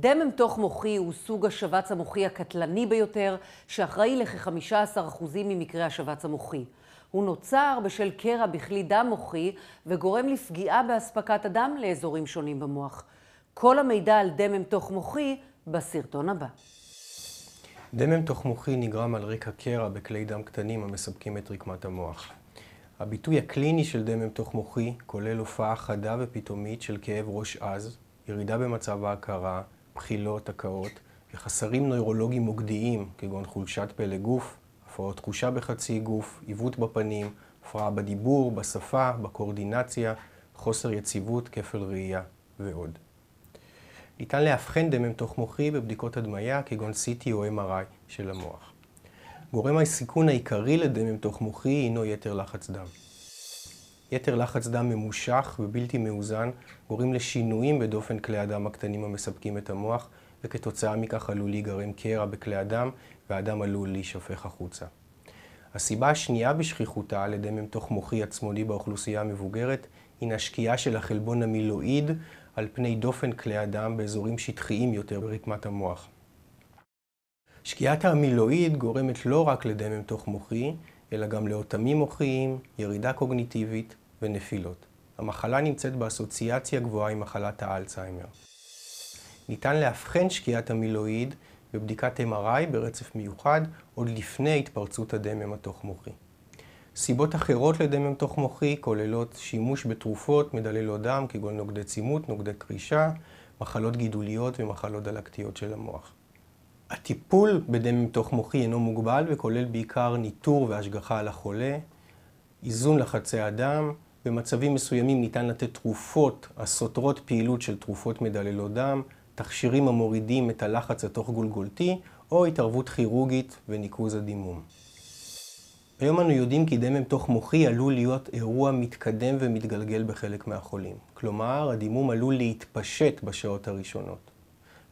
דמם תוך מוחי הוא סוג השבץ המוחי הקטלני ביותר, שאחראי לכ-15% ממקרי השבץ המוחי. הוא נוצר בשל קרע בכלי דם מוחי וגורם לפגיעה באספקת הדם לאזורים שונים במוח. כל המידע על דמם תוך מוחי בסרטון הבא. דמם תוך מוחי נגרם על רקע קרע בכלי דם קטנים המספקים את רקמת המוח. הביטוי הקליני של דמם תוך מוחי כולל הופעה חדה ופתאומית של כאב ראש עז, ירידה במצב ההכרה, בחילות, הקאות, וחסרים נוירולוגיים מוקדיים, כגון חולשת פלא גוף, הפרעות תחושה בחצי גוף, עיוות בפנים, הפרעה בדיבור, בשפה, בקואורדינציה, חוסר יציבות, כפל ראייה ועוד. ניתן לאבחן דמם תוך מוחי בבדיקות הדמיה, כגון CT או MRI של המוח. גורם הסיכון העיקרי לדמם תוך מוחי הינו יתר לחץ דם. יתר לחץ דם ממושך ובלתי מאוזן גורם לשינויים בדופן כלי הדם הקטנים המספקים את המוח, וכתוצאה מכך עלול להיגרם קרע בכלי הדם, והדם עלול להישפך החוצה. הסיבה השנייה בשכיחותה על ידי ממתוך מוחי עצמוני באוכלוסייה המבוגרת, הנה השקיעה של החלבון המילואיד על פני דופן כלי הדם באזורים שטחיים יותר ברקמת המוח. שקיעת האמילואיד גורמת לא רק לדמם תוך מוחי, אלא גם לאותמים מוחיים, ירידה קוגניטיבית ונפילות. המחלה נמצאת באסוציאציה גבוהה עם מחלת האלצהיימר. ניתן לאבחן שקיעת המילואיד בבדיקת MRI ברצף מיוחד עוד לפני התפרצות הדמם התוך-מוחי. סיבות אחרות לדמם תוך-מוחי כוללות שימוש בתרופות מדללות דם כגון נוגדי צימות, נוגדי קרישה, מחלות גידוליות ומחלות דלקתיות של המוח. הטיפול בדם מתוך מוחי אינו מוגבל וכולל בעיקר ניטור והשגחה על החולה, איזון לחצי הדם, במצבים מסוימים ניתן לתת תרופות הסותרות פעילות של תרופות מדללות דם, תכשירים המורידים את הלחץ התוך גולגולתי, או התערבות כירורגית וניקוז הדימום. היום אנו יודעים כי דמם תוך מוחי עלול להיות אירוע מתקדם ומתגלגל בחלק מהחולים. כלומר, הדימום עלול להתפשט בשעות הראשונות.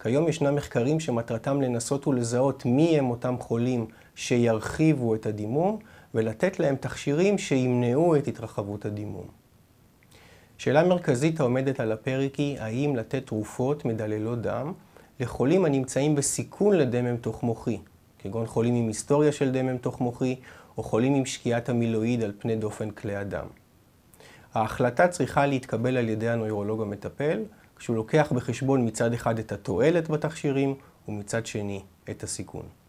כיום ישנם מחקרים שמטרתם לנסות ולזהות מי הם אותם חולים שירחיבו את הדימום, ולתת להם תכשירים שימנעו את התרחבות הדימום. שאלה מרכזית העומדת על הפרק היא, האם לתת תרופות מדללות דם לחולים הנמצאים בסיכון לדמם תוך מוחי, כגון חולים עם היסטוריה של דמם תוך מוחי, או חולים עם שקיעת המילואיד על פני דופן כלי הדם. ההחלטה צריכה להתקבל על ידי הנוירולוג המטפל, כשהוא לוקח בחשבון מצד אחד את התועלת בתכשירים ומצד שני את הסיכון.